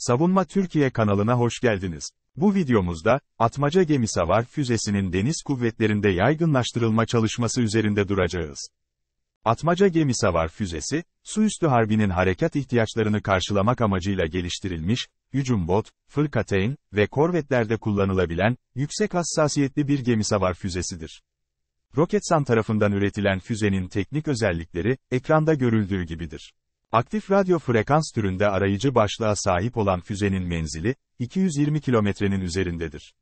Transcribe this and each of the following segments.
Savunma Türkiye kanalına hoş geldiniz. Bu videomuzda, atmaca gemi savar füzesinin deniz kuvvetlerinde yaygınlaştırılma çalışması üzerinde duracağız. Atmaca gemi savar füzesi, üstü harbinin hareket ihtiyaçlarını karşılamak amacıyla geliştirilmiş, bot, fırkateyn ve korvetlerde kullanılabilen, yüksek hassasiyetli bir gemi savar füzesidir. Roketsan tarafından üretilen füzenin teknik özellikleri, ekranda görüldüğü gibidir. Aktif radyo frekans türünde arayıcı başlığa sahip olan füzenin menzili, 220 kilometrenin üzerindedir.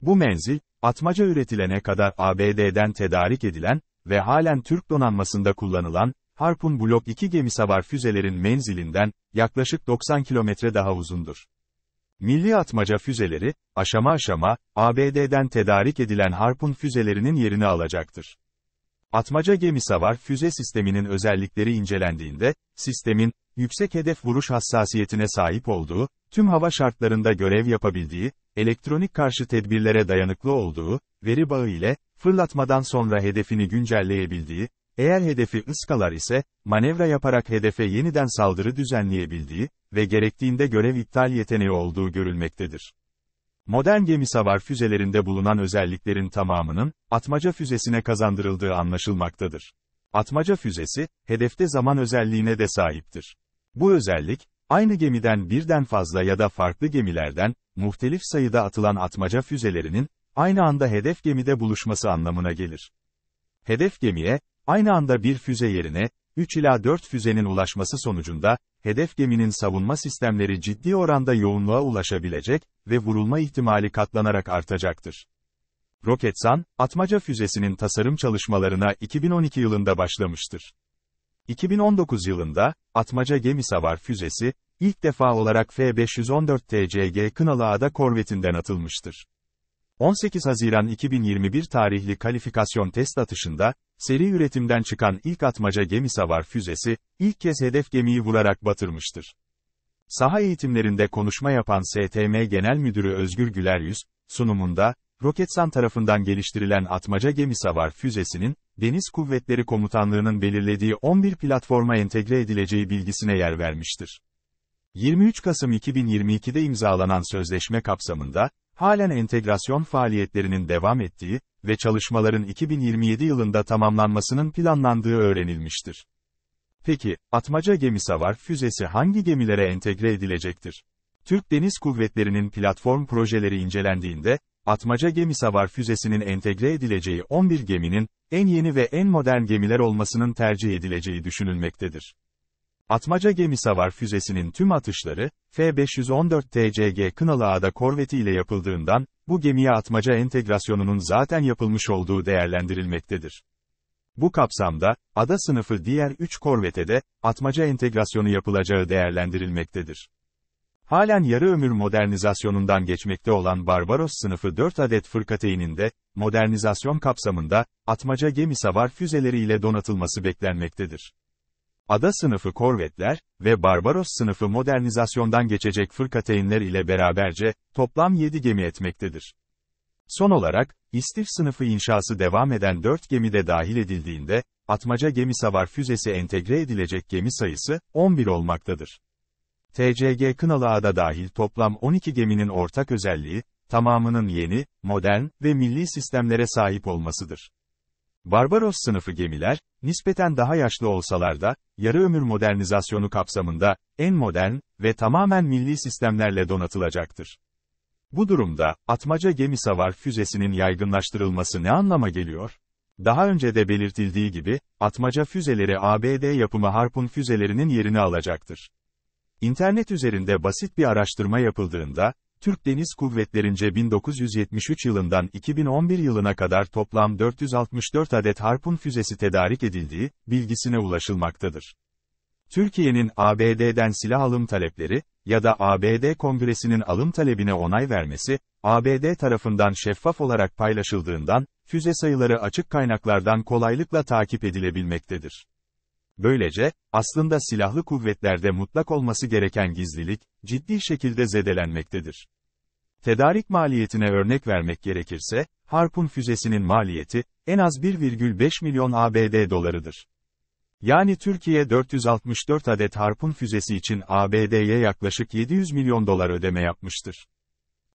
Bu menzil, atmaca üretilene kadar ABD'den tedarik edilen ve halen Türk donanmasında kullanılan, Harpun Blok 2 savar füzelerin menzilinden, yaklaşık 90 kilometre daha uzundur. Milli atmaca füzeleri, aşama aşama, ABD'den tedarik edilen Harpun füzelerinin yerini alacaktır. Atmaca gemi savar füze sisteminin özellikleri incelendiğinde, sistemin, yüksek hedef vuruş hassasiyetine sahip olduğu, tüm hava şartlarında görev yapabildiği, elektronik karşı tedbirlere dayanıklı olduğu, veri bağı ile, fırlatmadan sonra hedefini güncelleyebildiği, eğer hedefi ıskalar ise, manevra yaparak hedefe yeniden saldırı düzenleyebildiği ve gerektiğinde görev iptal yeteneği olduğu görülmektedir. Modern gemi-savar füzelerinde bulunan özelliklerin tamamının, atmaca füzesine kazandırıldığı anlaşılmaktadır. Atmaca füzesi, hedefte zaman özelliğine de sahiptir. Bu özellik, aynı gemiden birden fazla ya da farklı gemilerden, muhtelif sayıda atılan atmaca füzelerinin, aynı anda hedef gemide buluşması anlamına gelir. Hedef gemiye, aynı anda bir füze yerine, 3 ila 4 füzenin ulaşması sonucunda, hedef geminin savunma sistemleri ciddi oranda yoğunluğa ulaşabilecek ve vurulma ihtimali katlanarak artacaktır. Roketsan, atmaca füzesinin tasarım çalışmalarına 2012 yılında başlamıştır. 2019 yılında, atmaca gemi savar füzesi, ilk defa olarak F-514 TCG Kınalıada korvetinden atılmıştır. 18 Haziran 2021 tarihli kalifikasyon test atışında, seri üretimden çıkan ilk atmaca gemi savar füzesi, ilk kez hedef gemiyi vurarak batırmıştır. Saha eğitimlerinde konuşma yapan STM Genel Müdürü Özgür Güleryüz, sunumunda, Roketsan tarafından geliştirilen atmaca gemi savar füzesinin, Deniz Kuvvetleri Komutanlığı'nın belirlediği 11 platforma entegre edileceği bilgisine yer vermiştir. 23 Kasım 2022'de imzalanan sözleşme kapsamında, halen entegrasyon faaliyetlerinin devam ettiği ve çalışmaların 2027 yılında tamamlanmasının planlandığı öğrenilmiştir. Peki, atmaca gemi savar füzesi hangi gemilere entegre edilecektir? Türk Deniz Kuvvetleri'nin platform projeleri incelendiğinde, atmaca gemi savar füzesinin entegre edileceği 11 geminin, en yeni ve en modern gemiler olmasının tercih edileceği düşünülmektedir. Atmaca gemi savar füzesinin tüm atışları, F-514 TCG Kınalı Ada korveti ile yapıldığından, bu gemiye atmaca entegrasyonunun zaten yapılmış olduğu değerlendirilmektedir. Bu kapsamda, ada sınıfı diğer 3 korvete de, atmaca entegrasyonu yapılacağı değerlendirilmektedir. Halen yarı ömür modernizasyonundan geçmekte olan Barbaros sınıfı 4 adet fırkateyninin de, modernizasyon kapsamında, atmaca gemi savar füzeleriyle donatılması beklenmektedir. Ada sınıfı korvetler ve Barbaros sınıfı modernizasyondan geçecek fırkateynler ile beraberce, toplam 7 gemi etmektedir. Son olarak, İstif sınıfı inşası devam eden 4 gemi de dahil edildiğinde, atmaca gemi savar füzesi entegre edilecek gemi sayısı, 11 olmaktadır. TCG Kınalıada dahil toplam 12 geminin ortak özelliği, tamamının yeni, modern ve milli sistemlere sahip olmasıdır. Barbaros sınıfı gemiler, nispeten daha yaşlı olsalar da, yarı ömür modernizasyonu kapsamında, en modern ve tamamen milli sistemlerle donatılacaktır. Bu durumda, atmaca gemi savar füzesinin yaygınlaştırılması ne anlama geliyor? Daha önce de belirtildiği gibi, atmaca füzeleri ABD yapımı Harpun füzelerinin yerini alacaktır. İnternet üzerinde basit bir araştırma yapıldığında, Türk Deniz Kuvvetleri'nce 1973 yılından 2011 yılına kadar toplam 464 adet Harpun füzesi tedarik edildiği bilgisine ulaşılmaktadır. Türkiye'nin ABD'den silah alım talepleri ya da ABD Kongresi'nin alım talebine onay vermesi, ABD tarafından şeffaf olarak paylaşıldığından, füze sayıları açık kaynaklardan kolaylıkla takip edilebilmektedir. Böylece, aslında silahlı kuvvetlerde mutlak olması gereken gizlilik, ciddi şekilde zedelenmektedir. Tedarik maliyetine örnek vermek gerekirse, Harpun füzesinin maliyeti, en az 1,5 milyon ABD dolarıdır. Yani Türkiye 464 adet Harpun füzesi için ABD'ye yaklaşık 700 milyon dolar ödeme yapmıştır.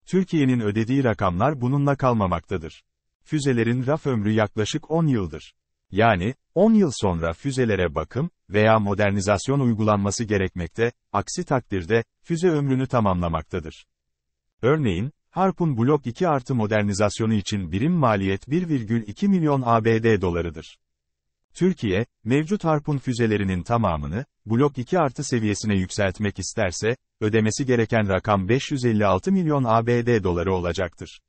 Türkiye'nin ödediği rakamlar bununla kalmamaktadır. Füzelerin raf ömrü yaklaşık 10 yıldır. Yani, 10 yıl sonra füzelere bakım veya modernizasyon uygulanması gerekmekte, aksi takdirde, füze ömrünü tamamlamaktadır. Örneğin, Harpun Blok 2 artı modernizasyonu için birim maliyet 1,2 milyon ABD dolarıdır. Türkiye, mevcut Harpun füzelerinin tamamını, Blok 2 artı seviyesine yükseltmek isterse, ödemesi gereken rakam 556 milyon ABD doları olacaktır.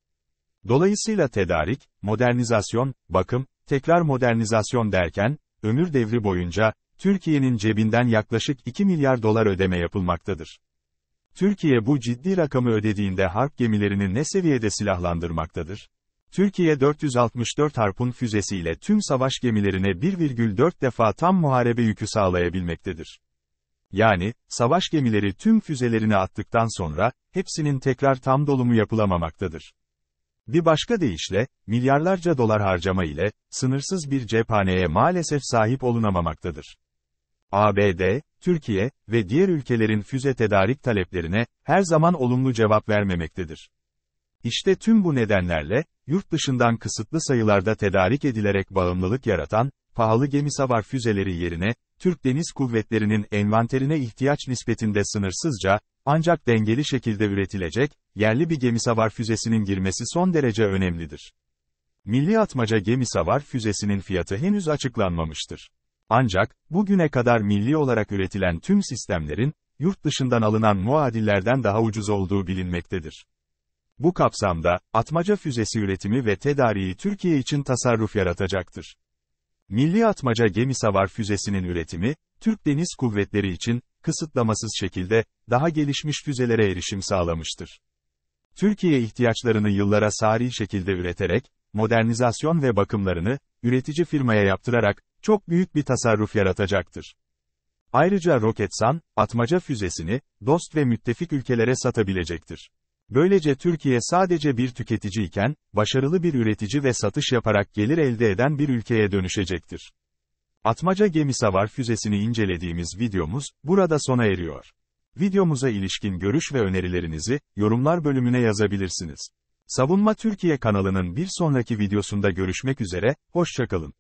Dolayısıyla tedarik, modernizasyon, bakım Tekrar modernizasyon derken, ömür devri boyunca, Türkiye'nin cebinden yaklaşık 2 milyar dolar ödeme yapılmaktadır. Türkiye bu ciddi rakamı ödediğinde harp gemilerini ne seviyede silahlandırmaktadır? Türkiye 464 Harpun füzesiyle tüm savaş gemilerine 1,4 defa tam muharebe yükü sağlayabilmektedir. Yani, savaş gemileri tüm füzelerini attıktan sonra, hepsinin tekrar tam dolumu yapılamamaktadır. Bir başka deyişle, milyarlarca dolar harcama ile, sınırsız bir cephaneye maalesef sahip olunamamaktadır. ABD, Türkiye ve diğer ülkelerin füze tedarik taleplerine her zaman olumlu cevap vermemektedir. İşte tüm bu nedenlerle, yurt dışından kısıtlı sayılarda tedarik edilerek bağımlılık yaratan, pahalı gemi savar füzeleri yerine, Türk Deniz Kuvvetleri'nin envanterine ihtiyaç nispetinde sınırsızca, ancak dengeli şekilde üretilecek, yerli bir gemisavar füzesinin girmesi son derece önemlidir. Milli atmaca gemisavar füzesinin fiyatı henüz açıklanmamıştır. Ancak, bugüne kadar milli olarak üretilen tüm sistemlerin, yurt dışından alınan muadillerden daha ucuz olduğu bilinmektedir. Bu kapsamda, atmaca füzesi üretimi ve tedariği Türkiye için tasarruf yaratacaktır. Milli Atmaca Gemi Savar Füzesi'nin üretimi, Türk Deniz Kuvvetleri için, kısıtlamasız şekilde, daha gelişmiş füzelere erişim sağlamıştır. Türkiye ihtiyaçlarını yıllara sari şekilde üreterek, modernizasyon ve bakımlarını, üretici firmaya yaptırarak, çok büyük bir tasarruf yaratacaktır. Ayrıca Roketsan, atmaca füzesini, dost ve müttefik ülkelere satabilecektir. Böylece Türkiye sadece bir tüketici iken, başarılı bir üretici ve satış yaparak gelir elde eden bir ülkeye dönüşecektir. Atmaca gemi savar füzesini incelediğimiz videomuz, burada sona eriyor. Videomuza ilişkin görüş ve önerilerinizi, yorumlar bölümüne yazabilirsiniz. Savunma Türkiye kanalının bir sonraki videosunda görüşmek üzere, hoşçakalın.